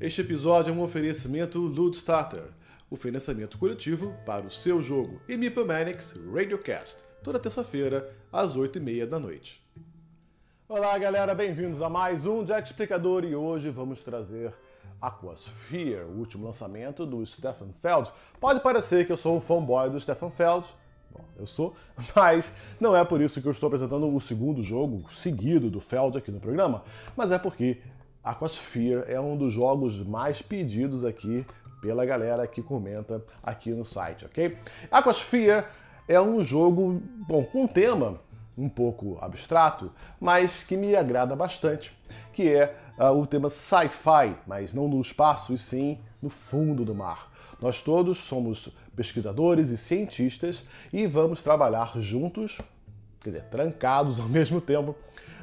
Este episódio é um oferecimento Starter, o financiamento coletivo para o seu jogo e Radiocast, toda terça-feira, às 8h30 da noite. Olá, galera, bem-vindos a mais um Jet Explicador e hoje vamos trazer Aquasphere, o último lançamento do Stefan Feld. Pode parecer que eu sou um fanboy do Stefan Feld, Bom, eu sou, mas não é por isso que eu estou apresentando o segundo jogo seguido do Feld aqui no programa, mas é porque Aquasphere é um dos jogos mais pedidos aqui pela galera que comenta aqui no site, ok? Aquasphere é um jogo, bom, com um tema um pouco abstrato, mas que me agrada bastante, que é uh, o tema sci-fi, mas não no espaço e sim no fundo do mar. Nós todos somos pesquisadores e cientistas e vamos trabalhar juntos, quer dizer, trancados ao mesmo tempo,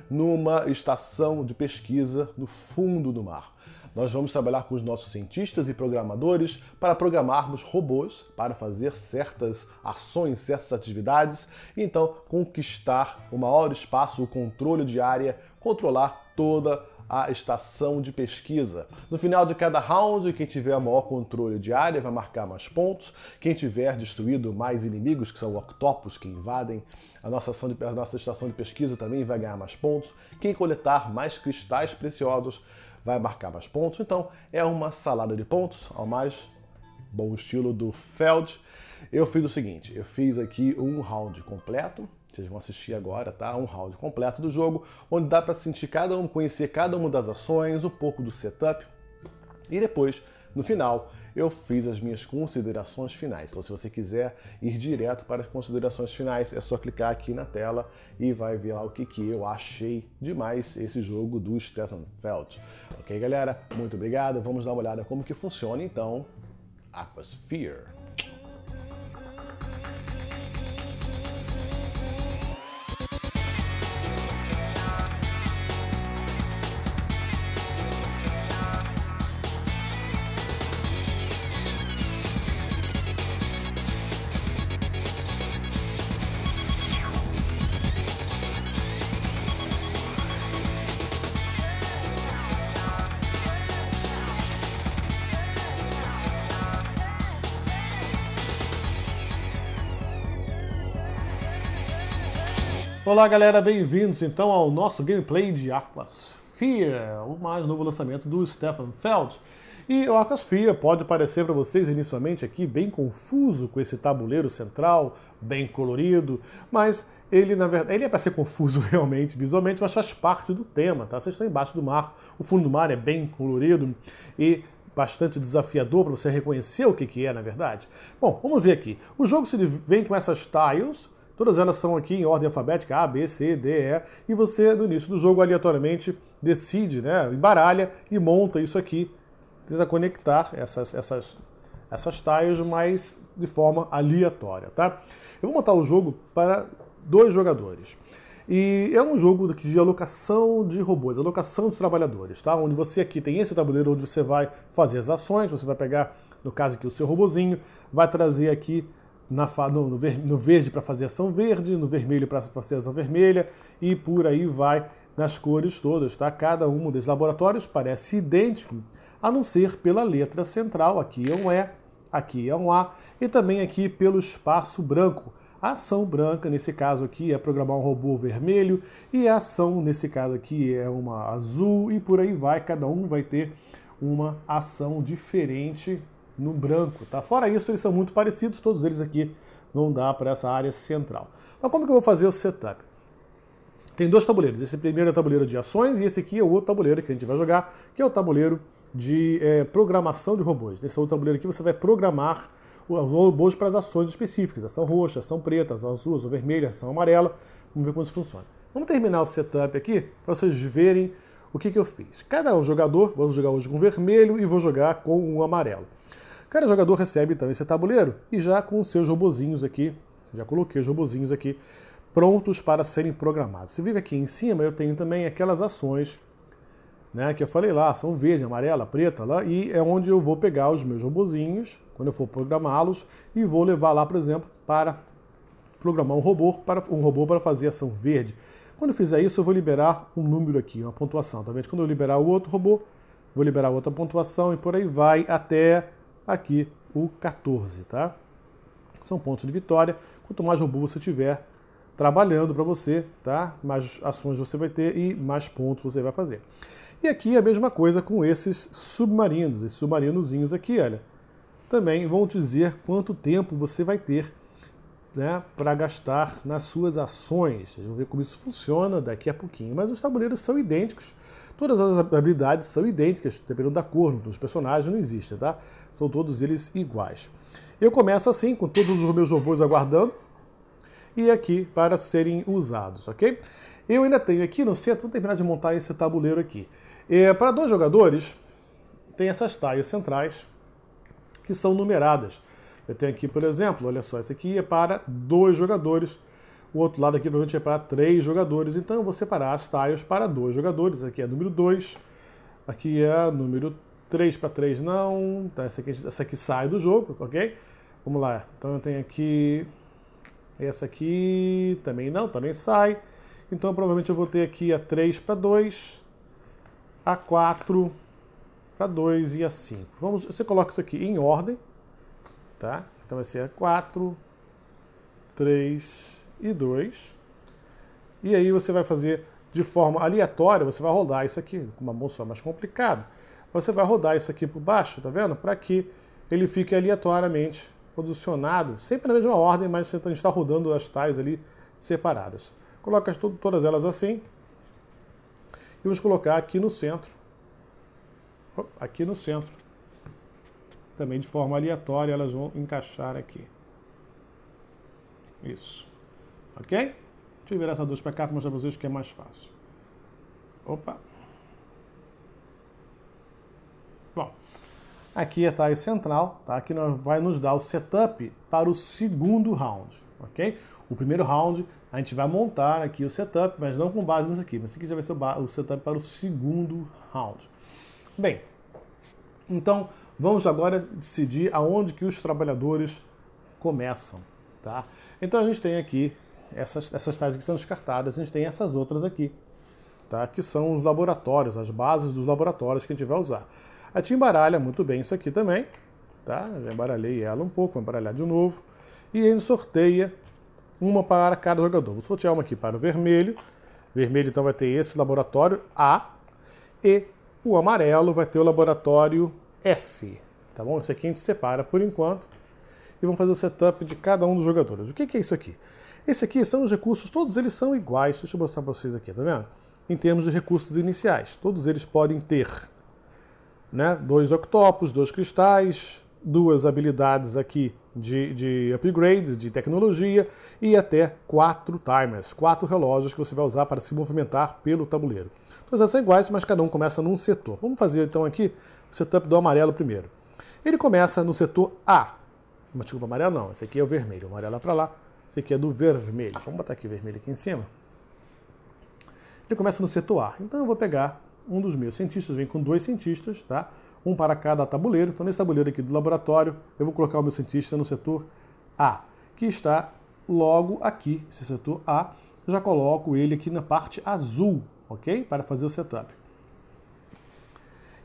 numa estação de pesquisa no fundo do mar. Nós vamos trabalhar com os nossos cientistas e programadores para programarmos robôs para fazer certas ações, certas atividades e então conquistar o maior espaço, o controle de área, controlar toda a a estação de pesquisa. No final de cada round, quem tiver maior controle de área vai marcar mais pontos, quem tiver destruído mais inimigos, que são octopus que invadem a nossa, de, a nossa estação de pesquisa, também vai ganhar mais pontos, quem coletar mais cristais preciosos vai marcar mais pontos. Então é uma salada de pontos, ao mais bom estilo do Feld. Eu fiz o seguinte, eu fiz aqui um round completo, vocês vão assistir agora, tá? Um round completo do jogo, onde dá para sentir cada um, conhecer cada uma das ações, um pouco do setup. E depois, no final, eu fiz as minhas considerações finais. Então, se você quiser ir direto para as considerações finais, é só clicar aqui na tela e vai ver lá o que, que eu achei demais esse jogo do Strattonfeld. Ok, galera? Muito obrigado. Vamos dar uma olhada como que funciona, então, Aquasphere. Olá galera, bem-vindos então ao nosso gameplay de Aquasphere, o mais novo lançamento do Stefan Feld. E o Aquasphere pode parecer para vocês inicialmente aqui bem confuso com esse tabuleiro central, bem colorido, mas ele na verdade ele é para ser confuso realmente visualmente, mas faz parte do tema, tá? Vocês estão embaixo do mar, o fundo do mar é bem colorido e bastante desafiador para você reconhecer o que, que é, na verdade. Bom, vamos ver aqui. O jogo se vem com essas tiles, Todas elas são aqui em ordem alfabética, A, B, C, D, E, e você, no início do jogo, aleatoriamente decide, né, embaralha e monta isso aqui, tenta conectar essas, essas, essas tiles, mas de forma aleatória, tá? Eu vou montar o jogo para dois jogadores. E é um jogo de alocação de robôs, alocação de trabalhadores, tá? Onde você aqui tem esse tabuleiro onde você vai fazer as ações, você vai pegar, no caso aqui, o seu robozinho, vai trazer aqui na, no, no, ver, no verde para fazer ação verde, no vermelho para fazer ação vermelha e por aí vai nas cores todas, tá? Cada um dos laboratórios parece idêntico, a não ser pela letra central, aqui é um E, aqui é um A, e também aqui pelo espaço branco. A ação branca, nesse caso aqui, é programar um robô vermelho, e a ação, nesse caso aqui, é uma azul, e por aí vai, cada um vai ter uma ação diferente no branco. Tá? Fora isso, eles são muito parecidos, todos eles aqui vão dar para essa área central. Mas como que eu vou fazer o setup? Tem dois tabuleiros, esse primeiro é o tabuleiro de ações e esse aqui é o outro tabuleiro que a gente vai jogar, que é o tabuleiro de é, programação de robôs. Nesse outro tabuleiro aqui você vai programar os robôs para as ações específicas, ação roxa, ação preta, ação azul, ação vermelha, ação amarela. Vamos ver como isso funciona. Vamos terminar o setup aqui para vocês verem o que, que eu fiz. Cada um jogador, vou jogar hoje com vermelho e vou jogar com o amarelo. Cada jogador recebe então esse tabuleiro e já com os seus robozinhos aqui, já coloquei os robozinhos aqui prontos para serem programados. Você vê aqui em cima eu tenho também aquelas ações né, que eu falei lá, são verde, amarela, preta, lá, e é onde eu vou pegar os meus robozinhos, quando eu for programá-los, e vou levar lá, por exemplo, para programar um robô para, um robô para fazer ação verde. Quando eu fizer isso, eu vou liberar um número aqui, uma pontuação. Talvez tá Quando eu liberar o outro robô, vou liberar outra pontuação e por aí vai até aqui o 14, tá? São pontos de vitória. Quanto mais robusto você tiver trabalhando para você, tá? Mais ações você vai ter e mais pontos você vai fazer. E aqui a mesma coisa com esses submarinos, esses submarinozinhos aqui, olha. Também vão dizer quanto tempo você vai ter né, para gastar nas suas ações. Vocês vão ver como isso funciona daqui a pouquinho. Mas os tabuleiros são idênticos, todas as habilidades são idênticas, dependendo da cor dos então personagens, não existem, tá? São todos eles iguais. Eu começo assim, com todos os meus robôs aguardando, e aqui para serem usados, ok? Eu ainda tenho aqui no centro, vou terminar de montar esse tabuleiro aqui. É, para dois jogadores, tem essas tiles centrais que são numeradas. Eu tenho aqui, por exemplo, olha só, esse aqui é para dois jogadores. O outro lado aqui provavelmente é para três jogadores. Então eu vou separar as tiles para dois jogadores. Aqui é número 2, aqui é número 3 para 3 não. Tá, essa, aqui, essa aqui sai do jogo, ok? Vamos lá. Então eu tenho aqui essa aqui também não, também sai. Então provavelmente eu vou ter aqui a 3 para 2, a 4 para 2 e a 5. Vamos, você coloca isso aqui em ordem, tá? Então vai ser 4, 3 e 2. E aí você vai fazer de forma aleatória, você vai rodar isso aqui, com uma mão só mais complicado. Você vai rodar isso aqui por baixo, tá vendo? Para que ele fique aleatoriamente posicionado, sempre na mesma ordem, mas você está tá rodando as tais ali separadas. Coloca todas elas assim. E vamos colocar aqui no centro. Aqui no centro também de forma aleatória, elas vão encaixar aqui. Isso. Ok? Deixa eu virar essa duas para cá para mostrar para vocês que é mais fácil. Opa! Bom, aqui é a central, tá? que nós, vai nos dar o setup para o segundo round, ok? O primeiro round a gente vai montar aqui o setup, mas não com base nisso aqui, mas isso aqui já vai ser o, o setup para o segundo round. Bem, então Vamos agora decidir aonde que os trabalhadores começam, tá? Então a gente tem aqui essas, essas tais que são descartadas, a gente tem essas outras aqui, tá? Que são os laboratórios, as bases dos laboratórios que a gente vai usar. A gente embaralha muito bem isso aqui também, tá? Já embaralhei ela um pouco, vou embaralhar de novo. E a gente sorteia uma para cada jogador. Vou sortear uma aqui para o vermelho. vermelho então vai ter esse laboratório A e o amarelo vai ter o laboratório F, tá bom? Isso aqui a gente separa por enquanto e vamos fazer o setup de cada um dos jogadores. O que, é isso aqui? Esse aqui são os recursos, todos eles são iguais, deixa eu mostrar para vocês aqui, tá vendo? Em termos de recursos iniciais, todos eles podem ter né, dois octopos, dois cristais, duas habilidades aqui de, de upgrades, de tecnologia e até quatro timers, quatro relógios que você vai usar para se movimentar pelo tabuleiro. Todas então, essas são iguais, mas cada um começa num setor. Vamos fazer então aqui setup do amarelo primeiro. Ele começa no setor A. Mas desculpa, amarelo não. Esse aqui é o vermelho. O amarelo é para lá. Esse aqui é do vermelho. Vamos botar aqui vermelho aqui em cima. Ele começa no setor A. Então eu vou pegar um dos meus cientistas, vem com dois cientistas, tá? Um para cada tabuleiro. Então nesse tabuleiro aqui do laboratório, eu vou colocar o meu cientista no setor A, que está logo aqui, esse setor A. Eu já coloco ele aqui na parte azul, ok? Para fazer o setup.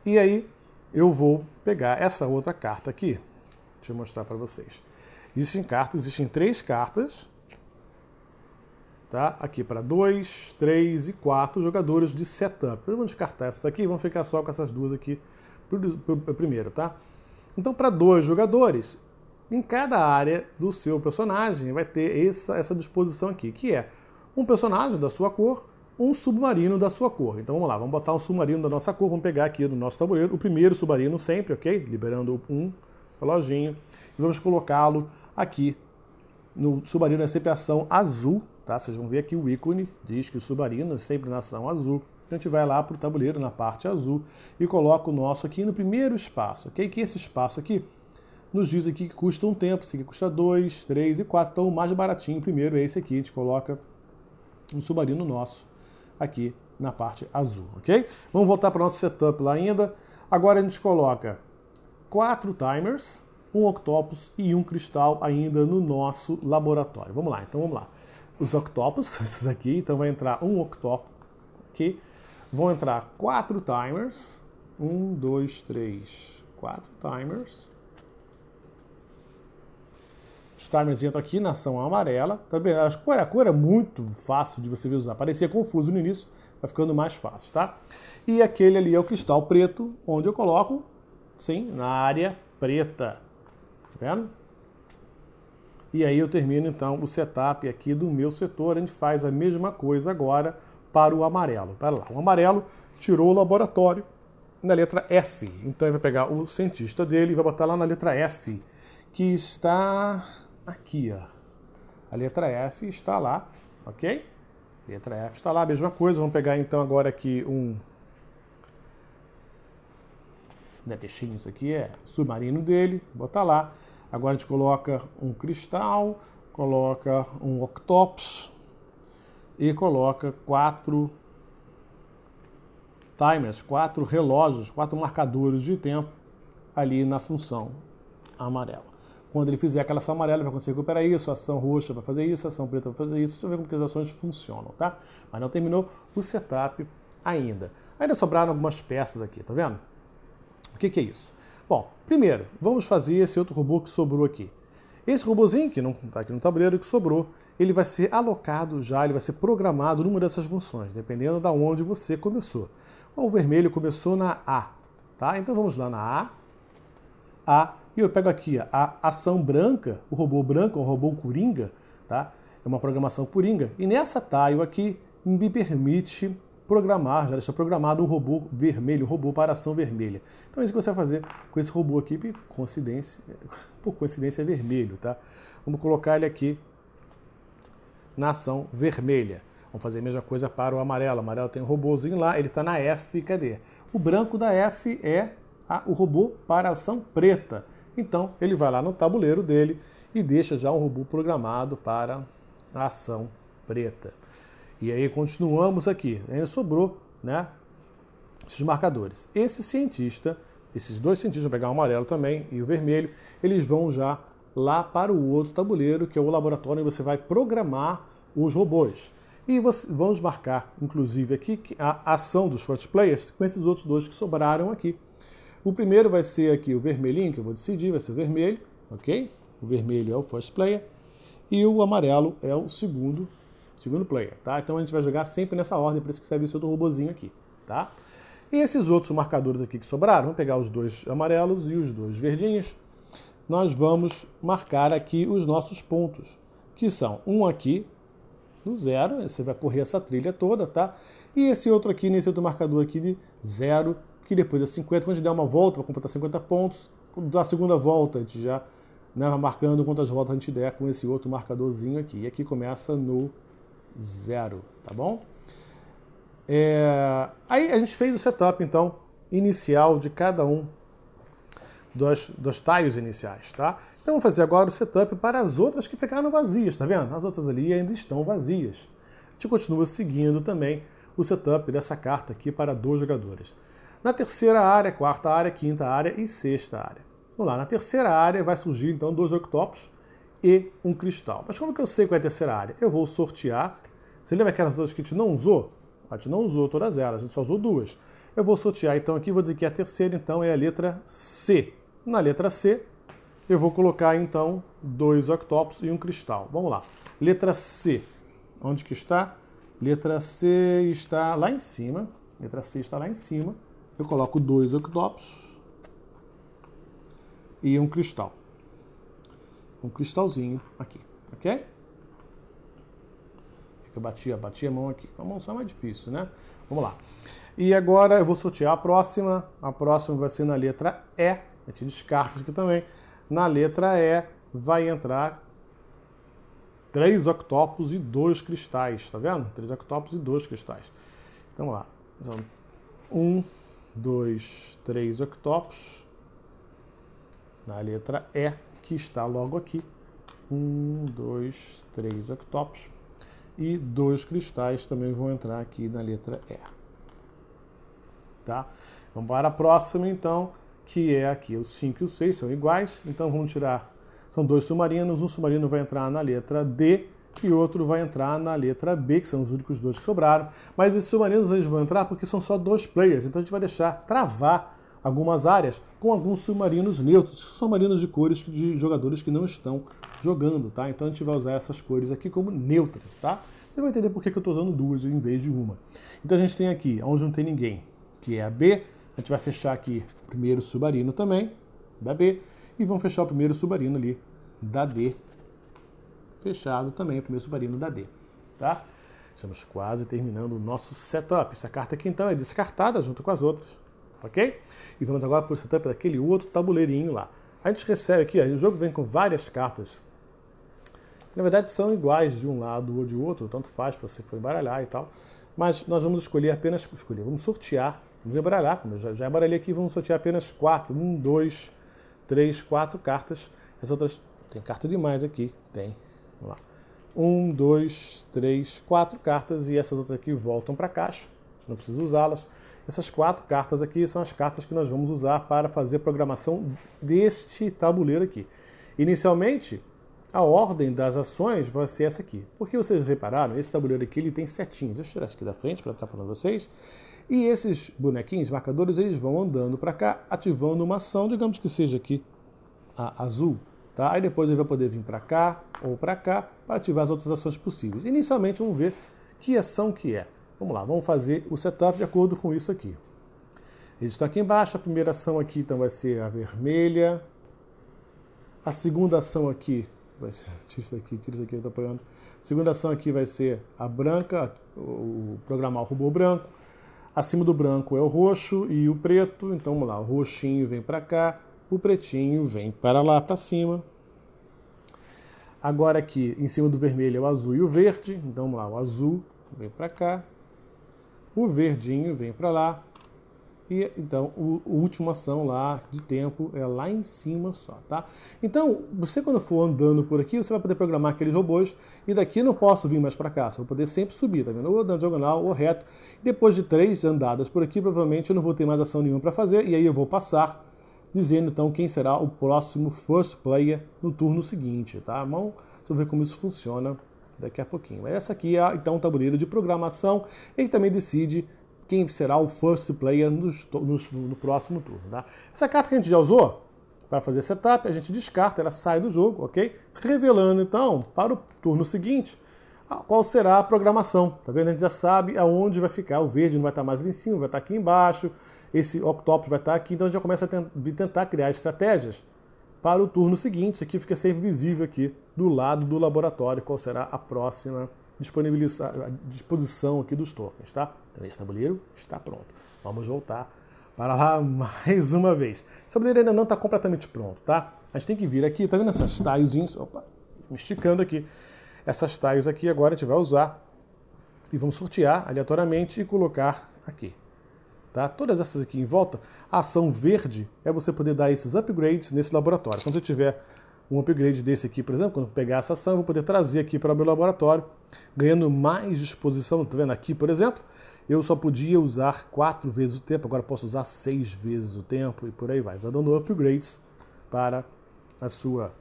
E aí eu vou pegar essa outra carta aqui. Deixa eu mostrar para vocês. Existem cartas, existem três cartas. Tá? Aqui para dois, três e quatro jogadores de setup. Vamos descartar essas aqui, vamos ficar só com essas duas aqui primeiro, tá? Então, para dois jogadores, em cada área do seu personagem vai ter essa, essa disposição aqui, que é um personagem da sua cor um submarino da sua cor. Então vamos lá, vamos botar um submarino da nossa cor, vamos pegar aqui do nosso tabuleiro, o primeiro submarino sempre, ok? Liberando um reloginho, e vamos colocá-lo aqui no submarino é sempre ação azul, tá? Vocês vão ver aqui o ícone, diz que o submarino é sempre na ação azul. Então, a gente vai lá para o tabuleiro, na parte azul, e coloca o nosso aqui no primeiro espaço, ok? Que esse espaço aqui nos diz aqui que custa um tempo, esse aqui custa dois, três e quatro. Então o mais baratinho primeiro é esse aqui, a gente coloca um submarino nosso aqui na parte azul, ok? Vamos voltar para o nosso setup lá ainda. Agora a gente coloca quatro timers, um octopus e um cristal ainda no nosso laboratório. Vamos lá, então vamos lá. Os octopus, esses aqui, então vai entrar um octopus aqui, vão entrar quatro timers, um, dois, três, quatro timers, os timers entram aqui na ação amarela. Também, a cor, a cor é muito fácil de você ver usar. Parecia confuso no início, vai tá ficando mais fácil, tá? E aquele ali é o cristal preto, onde eu coloco, sim, na área preta. Tá vendo? E aí eu termino então o setup aqui do meu setor. A gente faz a mesma coisa agora para o amarelo. Para lá, o amarelo tirou o laboratório na letra F. Então ele vai pegar o cientista dele e vai botar lá na letra F, que está aqui, ó. A letra F está lá, ok? letra F está lá, mesma coisa. Vamos pegar então agora aqui um né, peixinho, isso aqui é submarino dele, botar lá. Agora a gente coloca um cristal, coloca um octopus e coloca quatro timers, quatro relógios, quatro marcadores de tempo ali na função amarela. Quando ele fizer aquela ação amarela, vai conseguir recuperar isso, ação roxa vai fazer isso, ação preta vai fazer isso. Deixa eu ver como que as ações funcionam, tá? Mas não terminou o setup ainda. Ainda sobraram algumas peças aqui, tá vendo? O que, que é isso? Bom, primeiro, vamos fazer esse outro robô que sobrou aqui. Esse robôzinho que não está aqui no tabuleiro, que sobrou, ele vai ser alocado já, ele vai ser programado numa dessas funções, dependendo da de onde você começou. O vermelho começou na A, tá? Então vamos lá na A. A e eu pego aqui a ação branca, o robô branco, o robô coringa, tá? É uma programação coringa. E nessa tile aqui me permite programar, já deixa programado um robô vermelho, um robô para ação vermelha. Então é isso que você vai fazer com esse robô aqui, por coincidência, por coincidência é vermelho, tá? Vamos colocar ele aqui na ação vermelha. Vamos fazer a mesma coisa para o amarelo. O amarelo tem um robôzinho lá, ele está na F, cadê? O branco da F é a, o robô para ação preta. Então ele vai lá no tabuleiro dele e deixa já um robô programado para a ação preta. E aí continuamos aqui. Ainda é, sobrou né, esses marcadores. Esse cientista, esses dois cientistas, vou pegar o amarelo também e o vermelho, eles vão já lá para o outro tabuleiro, que é o laboratório onde você vai programar os robôs. E você, vamos marcar, inclusive, aqui a ação dos first players com esses outros dois que sobraram aqui. O primeiro vai ser aqui o vermelhinho, que eu vou decidir, vai ser o vermelho, ok? O vermelho é o first player e o amarelo é o segundo, segundo player, tá? Então a gente vai jogar sempre nessa ordem, por isso que serve esse outro robozinho aqui, tá? E esses outros marcadores aqui que sobraram, vamos pegar os dois amarelos e os dois verdinhos, nós vamos marcar aqui os nossos pontos, que são um aqui, no zero, você vai correr essa trilha toda, tá? E esse outro aqui, nesse outro marcador aqui de zero, que depois das 50, quando a gente der uma volta, vai completar 50 pontos, da segunda volta a gente já né, vai marcando quantas voltas a gente der com esse outro marcadorzinho aqui. E aqui começa no zero, tá bom? É... Aí a gente fez o setup, então, inicial de cada um dos, dos tiles iniciais, tá? Então vamos fazer agora o setup para as outras que ficaram vazias, tá vendo? As outras ali ainda estão vazias. A gente continua seguindo também o setup dessa carta aqui para dois jogadores. Na terceira área, quarta área, quinta área e sexta área. Vamos lá, na terceira área vai surgir então dois octópus e um cristal. Mas como que eu sei qual é a terceira área? Eu vou sortear. Você lembra aquelas duas que a gente não usou? A gente não usou todas elas, a gente só usou duas. Eu vou sortear então aqui, vou dizer que a terceira então é a letra C. Na letra C, eu vou colocar então dois octópus e um cristal. Vamos lá. Letra C. Onde que está? Letra C está lá em cima. Letra C está lá em cima eu coloco dois octopos e um cristal. Um cristalzinho aqui, ok? Eu batia, batia a mão aqui. Com a mão só é mais difícil, né? Vamos lá. E agora eu vou sortear a próxima. A próxima vai ser na letra E. A gente descarta isso aqui também. Na letra E vai entrar três octopos e dois cristais, tá vendo? Três octopos e dois cristais. Então vamos lá. Um, dois, três octopos na letra E, que está logo aqui. Um, dois, três octopos. E dois cristais também vão entrar aqui na letra E. Tá? Vamos para a próxima, então, que é aqui. Os 5 e os 6 são iguais, então vamos tirar... São dois submarinos, um submarino vai entrar na letra D e outro vai entrar na letra B, que são os únicos dois que sobraram. Mas esses submarinos eles vão entrar porque são só dois players, então a gente vai deixar travar algumas áreas com alguns submarinos neutros, que são submarinos de cores de jogadores que não estão jogando, tá? Então a gente vai usar essas cores aqui como neutras, tá? Você vai entender por que, que eu estou usando duas em vez de uma. Então a gente tem aqui, onde não tem ninguém, que é a B, a gente vai fechar aqui o primeiro submarino também, da B, e vamos fechar o primeiro submarino ali, da D, fechado também o primeiro submarino da D. Tá? Estamos quase terminando o nosso setup. Essa carta aqui então é descartada junto com as outras, ok? E vamos agora para o setup daquele outro tabuleirinho lá. A gente recebe aqui, ó, o jogo vem com várias cartas, que na verdade são iguais de um lado ou de outro, tanto faz para você for embaralhar e tal. Mas nós vamos escolher apenas, escolher, vamos sortear, vamos embaralhar, como eu já, já embaralhei aqui, vamos sortear apenas quatro, um, dois, três, quatro cartas. As outras, tem carta demais aqui, tem Vamos lá. Um, dois, três, quatro cartas e essas outras aqui voltam para a caixa. Você não precisa usá-las. Essas quatro cartas aqui são as cartas que nós vamos usar para fazer a programação deste tabuleiro aqui. Inicialmente, a ordem das ações vai ser essa aqui. Porque vocês repararam, esse tabuleiro aqui ele tem setinhas. Deixa eu tirar isso aqui da frente para estar para vocês. E esses bonequinhos, marcadores, eles vão andando para cá, ativando uma ação, digamos que seja aqui a azul. Tá? Aí depois ele vai poder vir para cá ou para cá para ativar as outras ações possíveis. Inicialmente, vamos ver que ação que é. Vamos lá, vamos fazer o setup de acordo com isso aqui. Eles estão tá aqui embaixo, a primeira ação aqui então vai ser a vermelha. A segunda ação aqui vai ser. Tira isso aqui, tira isso aqui, eu apoiando. A segunda ação aqui vai ser a branca, o programar é o robô branco. Acima do branco é o roxo e o preto. Então vamos lá, o roxinho vem para cá, o pretinho vem para lá, para cima. Agora aqui, em cima do vermelho é o azul e o verde. Então vamos lá, o azul vem para cá, o verdinho vem para lá. E então o, a última ação lá de tempo é lá em cima só, tá? Então, você quando for andando por aqui, você vai poder programar aqueles robôs e daqui eu não posso vir mais para cá, só vou poder sempre subir, tá vendo? Ou andando diagonal ou reto. Depois de três andadas por aqui, provavelmente eu não vou ter mais ação nenhuma para fazer e aí eu vou passar dizendo então quem será o próximo first player no turno seguinte, tá? Vamos ver como isso funciona daqui a pouquinho. Essa aqui é então o tabuleiro de programação, ele também decide quem será o first player no, no, no próximo turno, tá? Essa carta que a gente já usou para fazer setup, a gente descarta, ela sai do jogo, ok? Revelando então para o turno seguinte ah, qual será a programação. Tá vendo? A gente já sabe aonde vai ficar. O verde não vai estar mais lá em cima, vai estar aqui embaixo. Esse octopus vai estar aqui. Então a gente já começa a tentar criar estratégias para o turno seguinte. Isso aqui fica sempre visível aqui do lado do laboratório, qual será a próxima disponibilização, disposição aqui dos tokens, tá? Então esse tabuleiro está pronto. Vamos voltar para lá mais uma vez. Esse tabuleiro ainda não está completamente pronto, tá? A gente tem que vir aqui, tá vendo essas tilezinhas? Opa, me esticando aqui essas tiles aqui. Agora a gente vai usar e vamos sortear aleatoriamente e colocar aqui. Tá? Todas essas aqui em volta, a ação verde é você poder dar esses upgrades nesse laboratório. Quando então, você tiver um upgrade desse aqui, por exemplo, quando eu pegar essa ação, eu vou poder trazer aqui para o meu laboratório, ganhando mais disposição. Estou tá vendo aqui, por exemplo, eu só podia usar quatro vezes o tempo, agora posso usar seis vezes o tempo e por aí vai. Vai dando upgrades para a sua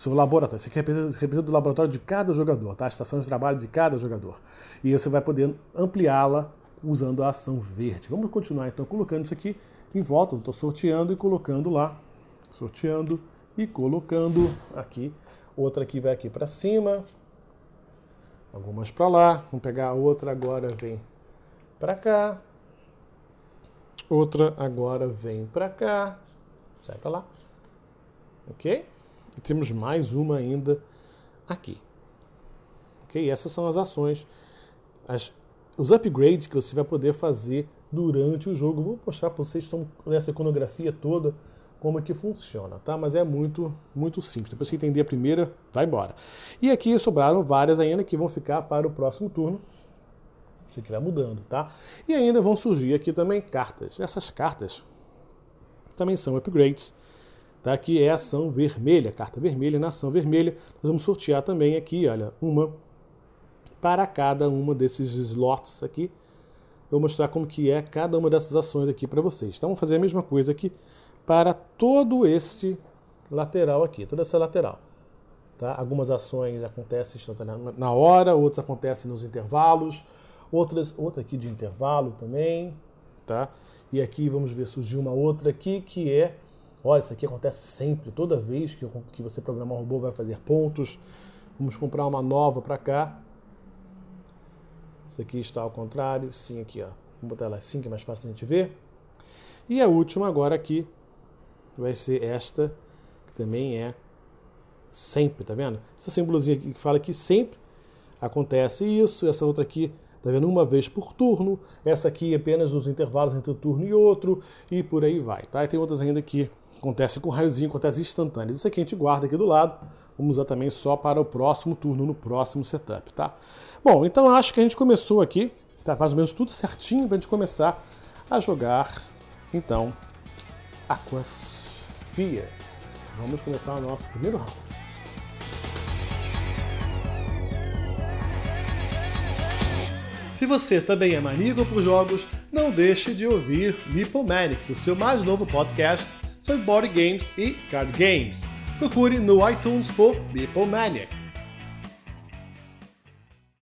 seu laboratório. Isso aqui representa o laboratório de cada jogador, tá? a estação de trabalho de cada jogador. E você vai poder ampliá-la usando a ação verde. Vamos continuar então colocando isso aqui em volta. Estou sorteando e colocando lá. Sorteando e colocando aqui. Outra aqui vai aqui para cima. Algumas para lá. Vamos pegar a outra agora, vem para cá. Outra agora vem para cá. Sai para lá. Ok? E temos mais uma ainda aqui. Ok? Essas são as ações, as, os upgrades que você vai poder fazer durante o jogo. Vou mostrar para vocês estão nessa iconografia toda como é que funciona, tá? Mas é muito, muito simples. Depois que entender a primeira, vai embora. E aqui sobraram várias ainda que vão ficar para o próximo turno. Isso aqui vai mudando, tá? E ainda vão surgir aqui também cartas. Essas cartas também são upgrades tá? que é a ação vermelha, carta vermelha. Na ação vermelha, nós vamos sortear também aqui, olha, uma para cada uma desses slots aqui. Eu vou mostrar como que é cada uma dessas ações aqui para vocês. Então, vamos fazer a mesma coisa aqui para todo este lateral aqui, toda essa lateral. Tá? Algumas ações acontecem na hora, outras acontecem nos intervalos, outras, outra aqui de intervalo também, tá? E aqui vamos ver surgir uma outra aqui que é Olha, isso aqui acontece sempre, toda vez que, que você programar um robô vai fazer pontos. Vamos comprar uma nova para cá. Isso aqui está ao contrário, sim aqui, ó. Vamos botar ela assim que é mais fácil a gente ver. E a última agora aqui vai ser esta, que também é sempre, tá vendo? Essa simbolozinha aqui que fala que sempre acontece isso, essa outra aqui Tá vendo? Uma vez por turno, essa aqui apenas nos intervalos entre um turno e outro, e por aí vai, tá? E tem outras ainda aqui. Acontece com raiozinho, acontece instantâneo. Isso aqui a gente guarda aqui do lado. Vamos usar também só para o próximo turno, no próximo setup, tá? Bom, então acho que a gente começou aqui. Tá mais ou menos tudo certinho para a gente começar a jogar, então, Aquasfia. Vamos começar o nosso primeiro round. Se você também é maníaco por jogos, não deixe de ouvir Manics, o seu mais novo podcast sobre board games e card games. Procure no iTunes por Beeple Maniacs.